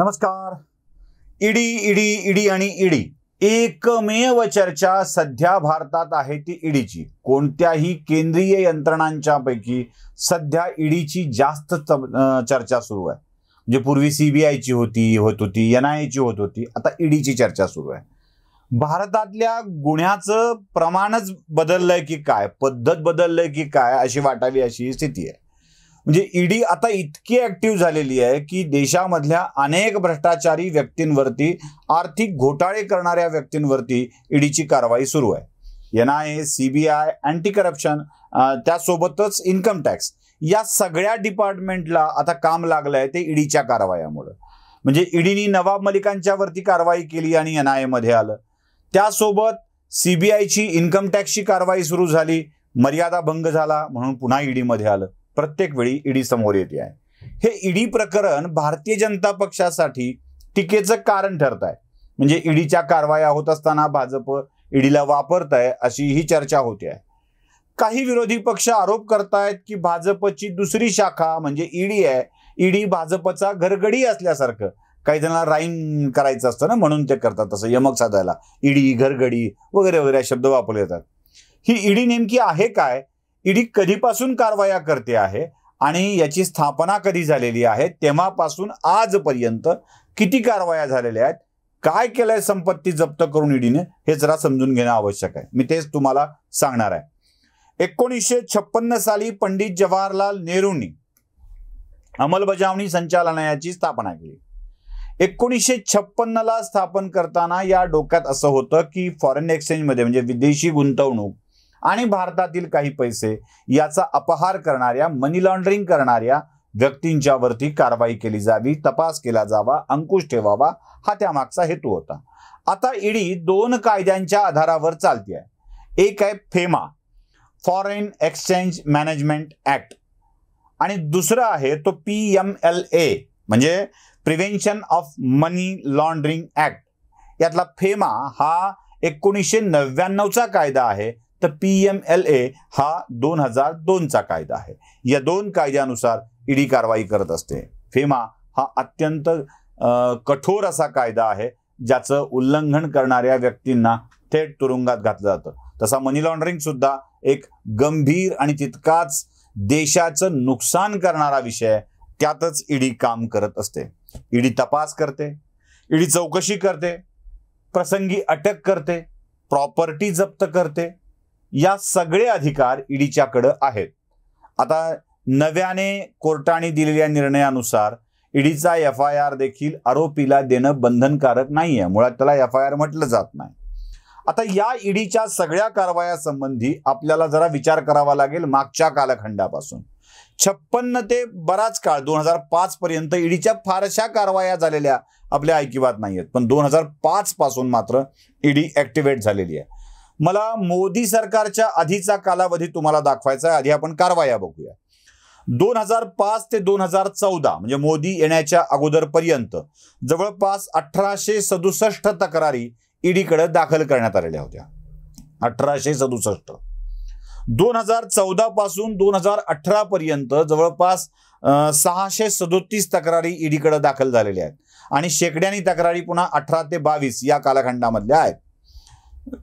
नमस्कार ED ED ED आणि ED एकमेव चर्चा सध्या भारतात आहे ती ईडीची कोणत्याही केंद्रीय यंत्रणांच्या पैकी सध्या ईडीची जास्त चर्चा सुरू आहे म्हणजे पूर्वी सीबीआयची होती होत होती एन आय एची होत होती आता ईडीची चर्चा सुरू आहे भारतातल्या गुन्ह्याचं प्रमाणच बदललंय की काय पद्धत बदललंय की काय अशी वाटावी अशी स्थिती आहे म्हणजे ईडी आता इतकी ऍक्टिव्ह झालेली आहे की देशामधल्या अनेक भ्रष्टाचारी व्यक्तींवरती आर्थिक घोटाळे करणाऱ्या व्यक्तींवरती ईडीची कारवाई सुरू आहे N I A C B I anti corruption त्यासोबतच इन्कम टॅक्स या सगळ्या डिपार्टमेंटला आता काम लागलं आहे ते ईडीच्या कारवायामुळं म्हणजे ईडीने नवाब मलिकांच्या वरती कारवाई केली आणि एन आय एमध्ये आलं त्यासोबत सीबीआयची इन्कम टॅक्सची कारवाई सुरू झाली मर्यादा भंग झाला म्हणून पुन्हा ईडीमध्ये आलं प्रत्येक वेळी ईडी समोर येते आहे हे ईडी प्रकरण भारतीय जनता पक्षासाठी टीकेचं कारण ठरत आहे म्हणजे ईडीच्या कारवाया होत असताना भाजप ईडीला वापरत आहे अशी ही चर्चा होते आहे काही विरोधी पक्ष आरोप करतायत की भाजपची दुसरी शाखा म्हणजे ईडी आहे ईडी भाजपचा घरगडी असल्यासारखं काही जणांना राईम करायचं असतं ना म्हणून ते करतात तसं यमक साधायला ईडी घरगडी वगैरे वगैरे शब्द वापरले जातात ही ईडी नेमकी आहे काय ईडी कधीपासून कारवाया करते आहे आणि याची स्थापना कधी झालेली आहे तेव्हापासून आजपर्यंत किती कारवाया झालेल्या आहेत काय केलंय संपत्ती जप्त करून ईडीने हे जरा समजून घेणं आवश्यक आहे मी तेच तुम्हाला सांगणार आहे एकोणीसशे छप्पन्न साली पंडित जवाहरलाल नेहरूंनी अंमलबजावणी संचालनालयाची स्थापना केली एकोणीसशे छप्पन्नला स्थापन करताना या डोक्यात असं होतं की फॉरेन एक्सचेंजमध्ये म्हणजे विदेशी गुंतवणूक आणि भारतातील काही पैसे याचा अपहार करणाऱ्या मनी लॉन्ड्रिंग करणाऱ्या व्यक्तींच्यावरती कारवाई केली जावी तपास केला जावा अंकुश ठेवावा हा त्यामागचा हेतू होता आता ईडी दोन कायद्यांच्या आधारावर चालते आहे एक आहे FEMA foreign exchange management act आणि दुसरा आहे तो पी एम एल ए म्हणजे prevention of money laundering act यातला फेमा हा एकोणीसशे नव्याण्णवचा कायदा आहे तर पी एम एल ए हा दोन हजार दोनचा कायदा आहे या दोन कायद्यानुसार ईडी e कारवाई करत असते फेमा हा अत्यंत कठोर असा कायदा आहे ज्याचं उल्लंघन करणाऱ्या व्यक्तींना थेट तुरुंगात घातलं जातं तसा मनी लॉन्ड्रिंग सुद्धा एक गंभीर आणि तितकाच देशाचं नुकसान करणारा विषय त्यातच ईडी e काम करत असते ईडी e तपास करते ईडी चौकशी करते प्रसंगी अटक करते प्रॉपर्टी जप्त करते या सगळे अधिकार ईडीच्याकडं आहेत आता नव्याने कोर्टाने दिलेल्या निर्णयानुसार ईडीचा एफ आय आर देखील आरोपीला देणं बंधनकारक नाही आहे मुळात त्याला एफ आय आर म्हटलं जात नाही आता या ईडीच्या सगळ्या कारवायासंबंधी आपल्याला जरा विचार करावा लागेल मागच्या कालखंडापासून छप्पन्न ते बराच काळ दोन हजार पाच पर्यंत ईडीच्या फारशा कारवाया झालेल्या आपल्या ऐकिवात नाही आहेत पण दोन हजार पाच पासून मात्र ईडी ऍक्टिव्हेट झालेली आहे मला मोदी सरकारच्या आधीचा कालावधी तुम्हाला दाखवायचा आहे आधी आपण कारवाया बघूया दोन हजार पाच ते दोन हजार चौदा म्हणजे मोदी येण्याच्या अगोदरपर्यंत जवळपास अठराशे सदुसष्ट तक्रारी ईडीकडे दाखल करण्यात आलेल्या होत्या अठराशे सदुसष्ट दोन हजार चौदा पासून दोन हजार अठरा पर्यंत जवळपास सहाशे सदोतीस तक्रारी ईडीकडे दाखल झालेल्या आहेत आणि शेकड्यानी तक्रारी पुन्हा अठरा ते बावीस या कालखंडामधल्या आहेत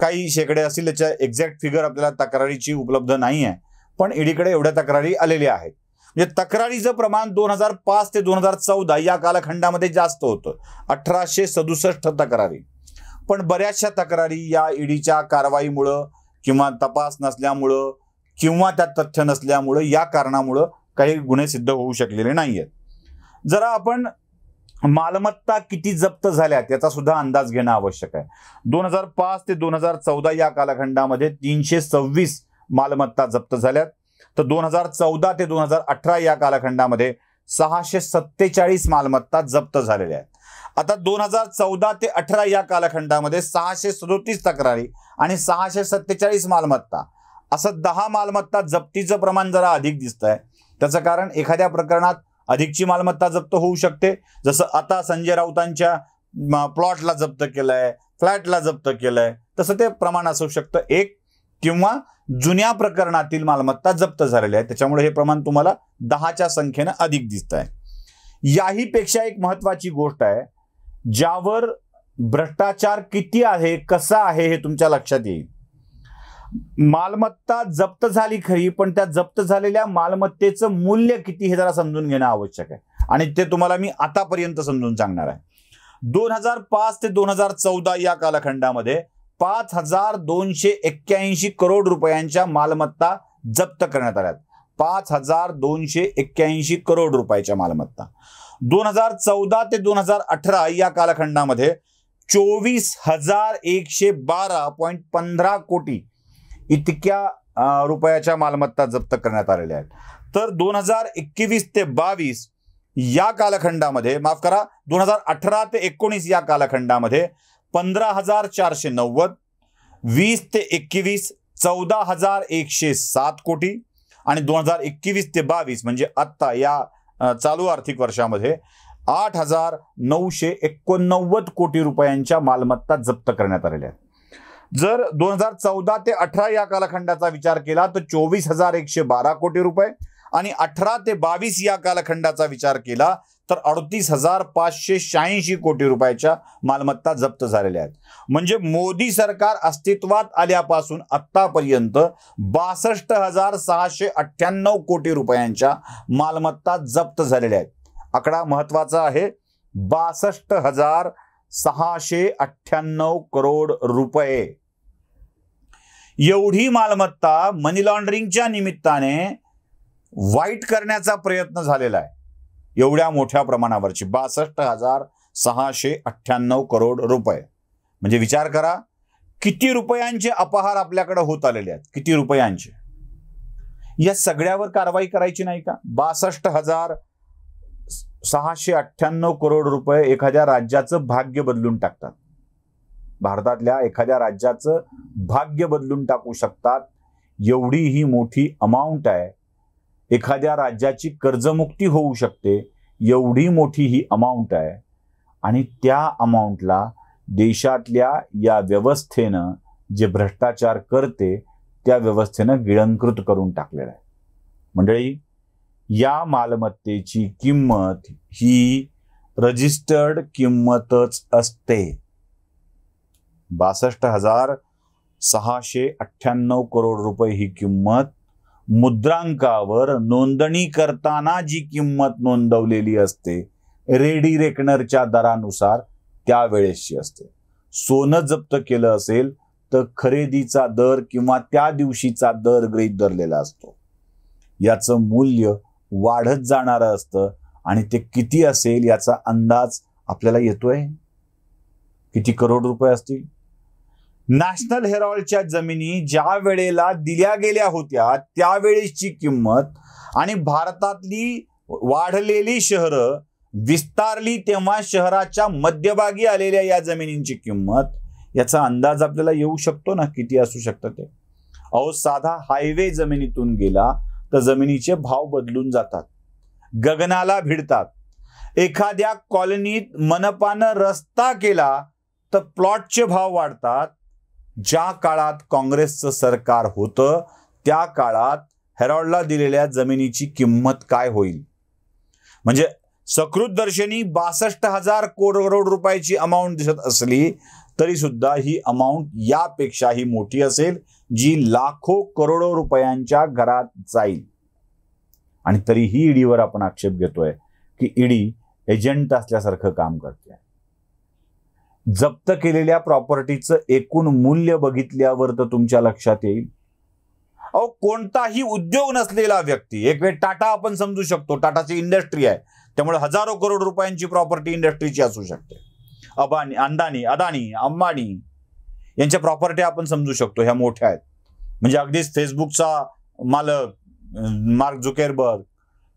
काही शेकडे असतील त्याच्या एक्झॅक्ट फिगर आपल्याला तक्रारीची उपलब्ध नाही आहे पण ईडीकडे एवढ्या तक्रारी आलेल्या आहेत म्हणजे तक्रारीचं प्रमाण दोन हजार पाच ते दोन हजार चौदा या कालखंडामध्ये जास्त होतं अठराशे सदुसष्ट तक्रारी पण बऱ्याचशा तक्रारी या ईडीच्या कारवाईमुळं किंवा तपास नसल्यामुळं किंवा त्या तथ्य नसल्यामुळं या कारणामुळं काही गुन्हे सिद्ध होऊ शकलेले नाही जरा आपण मालमत्ता किती जप्त झाल्यात त्याचा सुद्धा अंदाज घेणं आवश्यक आहे दोन हजार पाच ते दोन हजार चौदा या कालखंडामध्ये तीनशे सव्वीस मालमत्ता जप्त झाल्यात तर दोन हजार चौदा ते दोन हजार अठरा या कालखंडामध्ये सहाशे सत्तेचाळीस मालमत्ता जप्त झालेल्या आहेत आता दोन हजार चौदा ते अठरा या कालखंडामध्ये सहाशे सदोतीस तक्रारी आणि सहाशे सत्तेचाळीस मालमत्ता असं दहा मालमत्ता जप्तीचं प्रमाण जरा अधिक दिसतंय त्याचं कारण एखाद्या प्रकरणात अधिकची मालमत्ता जप्त होऊ शकते जसं आता संजय राऊतांच्या प्लॉटला जप्त केलंय फ्लॅटला जप्त केलंय तसं ते प्रमाण असू शकतं एक किंवा जुन्या प्रकरणातील मालमत्ता जप्त झालेल्या आहे त्याच्यामुळे हे प्रमाण तुम्हाला दहाच्या संख्येनं अधिक दिसत आहे याहीपेक्षा एक महत्वाची गोष्ट आहे ज्यावर भ्रष्टाचार किती आहे कसा आहे हे तुमच्या लक्षात येईल मालमत्ता जप्त झाली खरी पण त्या जप्त झालेल्या मालमत्तेचं मूल्य किती हे जरा समजून घेणं आवश्यक आहे आणि ते तुम्हाला मी आतापर्यंत समजून सांगणार आहे दोन हजार पाच ते दोन हजार चौदा या कालखंडामध्ये पाच हजार दोनशे एक्क्याऐंशी करोड रुपयांच्या मालमत्ता जप्त करण्यात आल्यात पाच हजार दोनशे एक्क्याऐंशी करोड रुपयाच्या मालमत्ता दोन हजार चौदा ते दोन हजार अठरा या कालखंडामध्ये चोवीस हजार एकशे बारा पॉईंट पंधरा कोटी इतक्या रुपयाच्या मालमत्ता जप्त करण्यात आलेल्या आहेत तर दोन हजार एकवीस ते बावीस या कालखंडामध्ये माफ करा दोन हजार अठरा ते एकोणीस या कालखंडामध्ये पंधरा हजार चारशे नव्वद वीस ते एकवीस चौदा हजार एकशे सात कोटी आणि दोन हजार एकवीस ते बावीस म्हणजे आत्ता या चालू आर्थिक वर्षामध्ये आठ हजार नऊशे एकोणनव्वद कोटी रुपयांच्या मालमत्ता जप्त करण्यात आलेल्या आहेत जर दोन हजार चौदा ते अठरा या कालखंडाचा विचार केला तर चोवीस हजार एकशे बारा कोटी रुपये आणि अठरा ते बावीस या कालखंडाचा विचार केला तर अडतीस हजार पाचशे शहाऐंशी कोटी रुपयाच्या मालमत्ता जप्त झालेल्या आहेत म्हणजे मोदी सरकार अस्तित्वात आल्यापासून आत्तापर्यंत बासष्ट हजार सहाशे अठ्ठ्याण्णव कोटी रुपयांच्या मालमत्ता जप्त झालेल्या आहेत आकडा महत्वाचा आहे बासष्ट हजार सहाशे अठ्ठ्याण्णव करोड रुपये एवढी मालमत्ता मनी लॉन्ड्रिंगच्या निमित्ताने वाईट करण्याचा प्रयत्न झालेला आहे एवढ्या मोठ्या प्रमाणावरची बासष्ट हजार सहाशे अठ्ठ्याण्णव करोड रुपये म्हणजे विचार करा किती रुपयांचे अपहार आपल्याकडे होत आलेले आहेत किती रुपयांचे या सगळ्यावर कारवाई करायची नाही का बासष्ट हजार सहाशे अठ्ठ्याण्णव करोड रुपये एखाद्या राज्याचं भाग्य बदलून टाकतात भारतातल्या एखाद्या राज्याचं भाग्य बदलून टाकू शकतात एवढी ही मोठी अमाऊंट आहे एखाद्या राज्याची कर्जमुक्ती होऊ शकते एवढी मोठी ही अमाऊंट आहे आणि त्या अमाऊंटला देशातल्या या व्यवस्थेनं जे भ्रष्टाचार करते त्या व्यवस्थेनं गिळंकृत करून टाकलेलं आहे मंडळी या मालमत्तेची किंमत ही रजिस्टर्ड किंमतच असते बासष्ट हजार सहाशे अठ्ठ्याण्णव करोड रुपये ही किंमत मुद्रांकावर नोंदणी करताना जी किंमत नोंदवलेली असते रेडी रेकनरच्या दरानुसार त्यावेळेसची असते सोनं जप्त केलं असेल तर खरेदीचा दर किंवा त्या दिवशीचा दर गृहीत धरलेला असतो याचं मूल्य वाढत जाणारं असतं आणि ते किती असेल याचा अंदाज आपल्याला येतोय किती करोड रुपये असतील नॅशनल हेरॉल्डच्या जमिनी ज्या वेळेला दिल्या गेल्या होत्या त्यावेळेची किंमत आणि भारतातली वाढलेली शहरं विस्तारली तेव्हा शहराच्या मध्यभागी आलेल्या या जमिनींची किंमत याचा अंदाज आपल्याला येऊ शकतो ना किती असू शकतं ते अहो साधा हायवे जमिनीतून गेला तर जमिनीचे भाव बदलून जातात गगनाला भिडतात एखाद्या कॉलनीत मनपानं रस्ता केला तर प्लॉटचे भाव वाढतात ज्या काळात काँग्रेसचं सरकार होतं त्या काळात हेरॉल्डला दिलेल्या जमिनीची किंमत काय होईल म्हणजे सकृत दर्शनी बासष्ट हजार करोड रुपयाची अमाऊंट दिसत असली तरी सुद्धा ही अमाऊंट यापेक्षा ही मोठी असेल जी लाखो करोडो रुपयांच्या घरात जाईल आणि तरीही ईडीवर आपण आक्षेप घेतोय की ईडी एजंट असल्यासारखं काम करते जप्त केलेल्या प्रॉपर्टीचं एकूण मूल्य बघितल्यावर तर तुमच्या लक्षात येईल अहो कोणताही उद्योग नसलेला व्यक्ती एक वेळ टाटा आपण समजू शकतो टाटाची इंडस्ट्री आहे त्यामुळे हजारो करोड रुपयांची प्रॉपर्टी इंडस्ट्रीची असू शकते अबानी अंदानी अदानी अंबानी यांच्या प्रॉपर्टी आपण समजू शकतो ह्या मोठ्या आहेत म्हणजे अगदीच फेसबुकचा मालक मार्क झुकेरबर्ग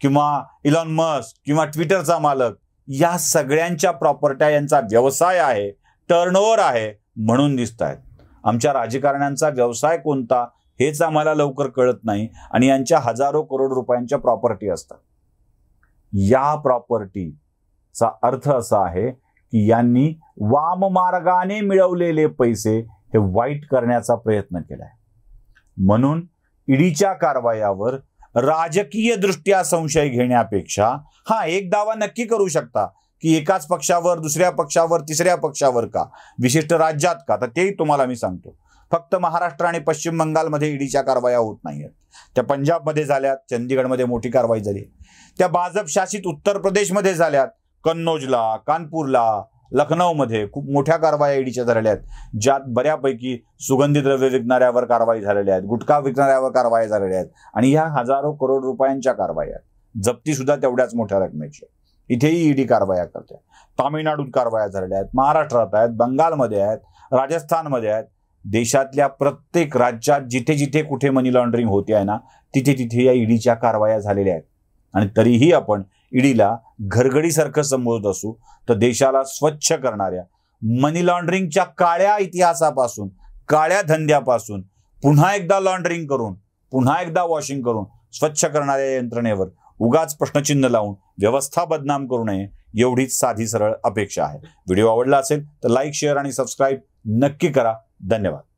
किंवा इलॉन मस्क किंवा ट्विटरचा मालक या सगळ्यांच्या प्रॉपर्ट्या यांचा व्यवसाय आहे टर्नओव्हर आहे म्हणून दिसत आहेत आमच्या राजकारण्यांचा व्यवसाय कोणता हेच आम्हाला लवकर कळत नाही आणि यांच्या हजारो करोड रुपयांच्या प्रॉपर्टी असतात या प्रॉपर्टीचा अर्थ असा आहे की यांनी वाम मार्गाने मिळवलेले पैसे हे वाईट करण्याचा प्रयत्न केला आहे म्हणून ईडीच्या कारवायावर राजकीय दृष्ट्या संशय घेण्यापेक्षा हा एक दावा नक्की करू शकता की एकाच पक्षावर दुसऱ्या पक्षावर तिसऱ्या पक्षावर का विशिष्ट राज्यात का तर तेही तुम्हाला मी सांगतो फक्त महाराष्ट्र आणि पश्चिम बंगालमध्ये ईडीच्या कारवाया होत नाही आहेत त्या पंजाबमध्ये झाल्यात चंदीगडमध्ये मोठी कारवाई झाली त्या भाजप शासित उत्तर प्रदेशमध्ये झाल्यात कन्नौजला कानपूरला लखनौमध्ये खूप मोठ्या कारवाया ईडीच्या झालेल्या आहेत ज्यात बऱ्यापैकी सुगंधी द्रव्य विकणाऱ्यावर कारवाई झालेल्या आहेत गुटखा विकणाऱ्यावर कारवाया झालेल्या आहेत आणि ह्या हजारो करोड रुपयांच्या कारवाया आहेत सुद्धा तेवढ्याच मोठ्या रकमेची इथेही ईडी कारवाया करते तामिळनाडूत कारवाया झालेल्या आहेत महाराष्ट्रात आहेत बंगालमध्ये आहेत राजस्थानमध्ये आहेत देशातल्या प्रत्येक राज्यात जिथे जिथे कुठे मनी लॉन्ड्रिंग होते आहे ना तिथे तिथे या ईडीच्या कारवाया झालेल्या आहेत आणि तरीही आपण ईडीला घरघडीसारखं संबोधत असू तर देशाला स्वच्छ करणाऱ्या मनी लॉन्ड्रिंगच्या काळ्या इतिहासापासून काळ्या धंद्यापासून पुन्हा एकदा लॉन्ड्रिंग करून पुन्हा एकदा वॉशिंग करून स्वच्छ करणाऱ्या यंत्रणेवर उगाच प्रश्नचिन्ह लावून व्यवस्था बदनाम करू नये एवढीच साधी सरळ अपेक्षा आहे व्हिडिओ आवडला असेल तर लाईक शेअर आणि सबस्क्राईब नक्की करा धन्यवाद